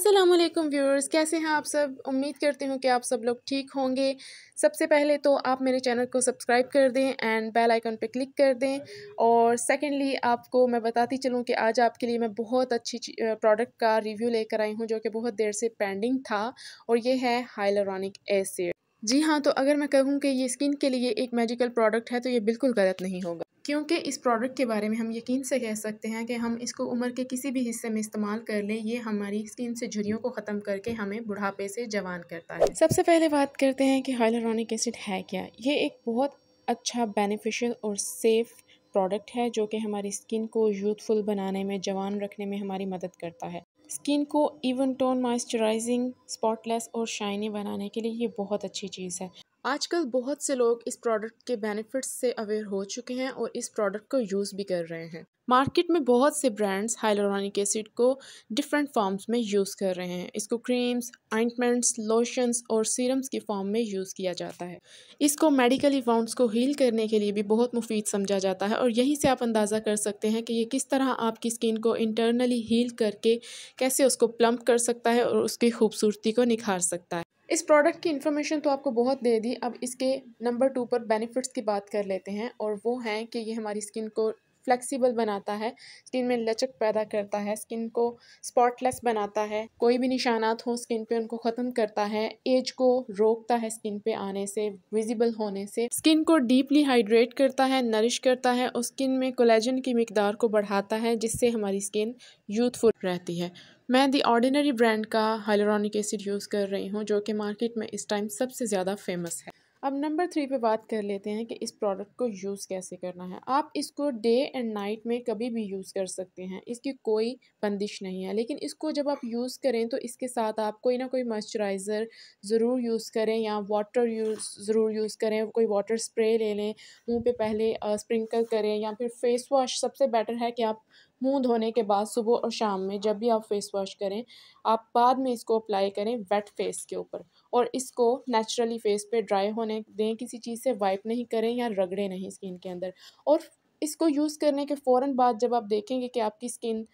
Aslam viewers कैसे हैं आप सब उम्मीद करती हूँ कि आप सब लोग ठीक होंगे सबसे पहले तो आप मेरे चैनल को सब्सक्राइब कर दें एंड बेल आइकन पे क्लिक कर दें और सेकेंडली आपको मैं बताती चलूँ कि आज आपके लिए मैं बहुत अच्छी प्रोडक्ट का रिव्यू लेकर आई हूँ जो कि बहुत देर से पेंडिंग था और ये है हाइलोरॉनिक एसिड जी हाँ तो अगर मैं कहूँ कि ये स्किन के लिए एक मेजिकल प्रोडक्ट है तो ये बिल्कुल गलत नहीं होगा क्योंकि इस प्रोडक्ट के बारे में हम यकीन से कह सकते हैं कि हम इसको उम्र के किसी भी हिस्से में इस्तेमाल कर लें ये हमारी स्किन से झुरियों को ख़त्म करके हमें बुढ़ापे से जवान करता है सबसे पहले बात करते हैं कि हाइलोरॉनिक एसिड है क्या ये एक बहुत अच्छा बेनिफिशियल और सेफ़ प्रोडक्ट है जो कि हमारी स्किन को यूथफुल बनाने में जवान रखने में हमारी मदद करता है स्किन को इवन टोन मॉइस्चराइजिंग स्पॉटलेस और शाइनी बनाने के लिए ये बहुत अच्छी चीज़ है आजकल बहुत से लोग इस प्रोडक्ट के बेनिफिट्स से अवेयर हो चुके हैं और इस प्रोडक्ट को यूज़ भी कर रहे हैं मार्केट में बहुत से ब्रांड्स हाइलोरॉनिक एसिड को डिफरेंट फॉर्म्स में यूज़ कर रहे हैं इसको क्रीम्स आइंटमेंट्स लोशंस और सीरम्स की फॉर्म में यूज़ किया जाता है इसको मेडिकल इवेंट्स को हील करने के लिए भी बहुत मुफीद समझा जाता है और यहीं से आप अंदाज़ा कर सकते हैं कि ये किस तरह आपकी स्किन को इंटरनली हील करके कैसे उसको प्लम्प कर सकता है और उसकी खूबसूरती को निखार सकता है इस प्रोडक्ट की इन्फॉर्मेशन तो आपको बहुत दे दी अब इसके नंबर टू पर बेनिफिट्स की बात कर लेते हैं और वो हैं कि ये हमारी स्किन को फ्लेक्सिबल बनाता है स्किन में लचक पैदा करता है स्किन को स्पॉटलेस बनाता है कोई भी निशानात हो स्किन पे उनको ख़त्म करता है एज को रोकता है स्किन पे आने से विजिबल होने से स्किन को डीपली हाइड्रेट करता है नरिश करता है और स्किन में कोलेजन की मकदार को बढ़ाता है जिससे हमारी स्किन यूथफुल रहती है मैं दी ऑर्डिनरी ब्रांड का हाइलोरिक एसिड यूज़ कर रही हूँ जो कि मार्केट में इस टाइम सबसे ज़्यादा फेमस है अब नंबर थ्री पे बात कर लेते हैं कि इस प्रोडक्ट को यूज़ कैसे करना है आप इसको डे एंड नाइट में कभी भी यूज़ कर सकते हैं इसकी कोई बंदिश नहीं है लेकिन इसको जब आप यूज़ करें तो इसके साथ आप कोई ना कोई मॉइस्चराइज़र ज़रूर यूज़ करें या वाटर यूज़ ज़रूर यूज़ करें कोई वाटर स्प्रे ले लें मुँह पर पहले स्प्रिंकल करें या फिर फेस वॉश सबसे बेटर है कि आप मुंह धोने के बाद सुबह और शाम में जब भी आप फेस वॉश करें आप बाद में इसको अप्लाई करें वेट फेस के ऊपर और इसको नेचुरली फेस पे ड्राई होने दें किसी चीज़ से वाइप नहीं करें या रगड़े नहीं स्किन के अंदर और इसको यूज़ करने के फ़ौर बाद जब आप देखेंगे कि आपकी स्किन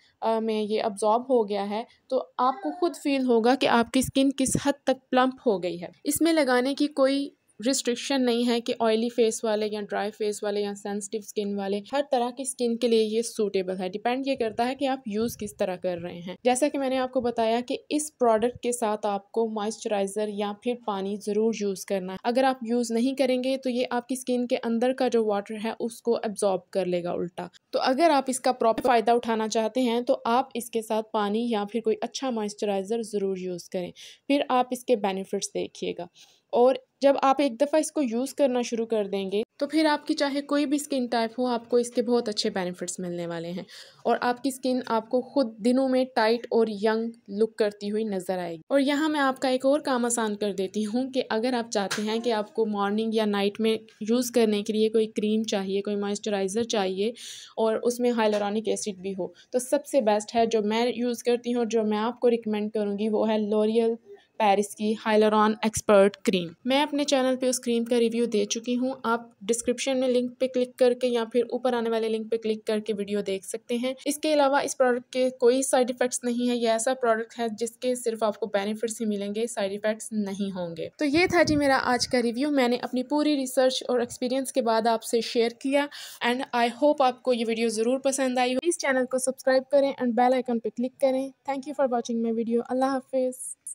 में ये अब्ज़ॉर्ब हो गया है तो आपको खुद फील होगा कि आपकी स्किन किस हद तक प्लम्प हो गई है इसमें लगाने की कोई रिस्ट्रिक्शन नहीं है कि ऑयली फेस वाले या ड्राई फेस वाले या सेंसिटिव स्किन वाले हर तरह की स्किन के लिए ये सूटेबल है डिपेंड ये करता है कि आप यूज़ किस तरह कर रहे हैं जैसा कि मैंने आपको बताया कि इस प्रोडक्ट के साथ आपको मॉइस्चराइज़र या फिर पानी ज़रूर यूज़ करना है अगर आप यूज़ नहीं करेंगे तो ये आपकी स्किन के अंदर का जो वाटर है उसको एब्जॉर्ब कर लेगा उल्टा तो अगर आप इसका प्रॉपर फ़ायदा उठाना चाहते हैं तो आप इसके साथ पानी या फिर कोई अच्छा मॉइस्चराइज़र ज़रूर यूज़ करें फिर आप इसके बेनिफिट्स देखिएगा और जब आप एक दफ़ा इसको यूज़ करना शुरू कर देंगे तो फिर आपकी चाहे कोई भी स्किन टाइप हो आपको इसके बहुत अच्छे बेनिफिट्स मिलने वाले हैं और आपकी स्किन आपको खुद दिनों में टाइट और यंग लुक करती हुई नज़र आएगी और यहाँ मैं आपका एक और काम आसान कर देती हूँ कि अगर आप चाहते हैं कि आपको मॉर्निंग या नाइट में यूज़ करने के लिए कोई क्रीम चाहिए कोई मॉइस्चराइज़र चाहिए और उसमें हाइलोरॉनिक एसिड भी हो तो सबसे बेस्ट है जो मैं यूज़ करती हूँ और जो मैं आपको रिकमेंड करूँगी वो है लोरियल पेरिस की हाइलरॉन एक्सपर्ट क्रीम मैं अपने चैनल पे उस क्रीम का रिव्यू दे चुकी हूँ आप डिस्क्रिप्शन में लिंक पे क्लिक करके या फिर ऊपर आने वाले लिंक पे क्लिक करके वीडियो देख सकते हैं इसके अलावा इस प्रोडक्ट के कोई साइड इफेक्ट्स नहीं है यह ऐसा प्रोडक्ट है जिसके सिर्फ आपको बेनिफिट्स ही मिलेंगे साइड इफेक्ट्स नहीं होंगे तो ये था जी मेरा आज का रिव्यू मैंने अपनी पूरी रिसर्च और एक्सपीरियंस के बाद आपसे शेयर किया एंड आई होप आपको ये वीडियो ज़रूर पसंद आई हो इस चैनल को सब्सक्राइब करें एंड बेल आइकन पर क्लिक करें thank you for watching my video अल्लाह हाफिज़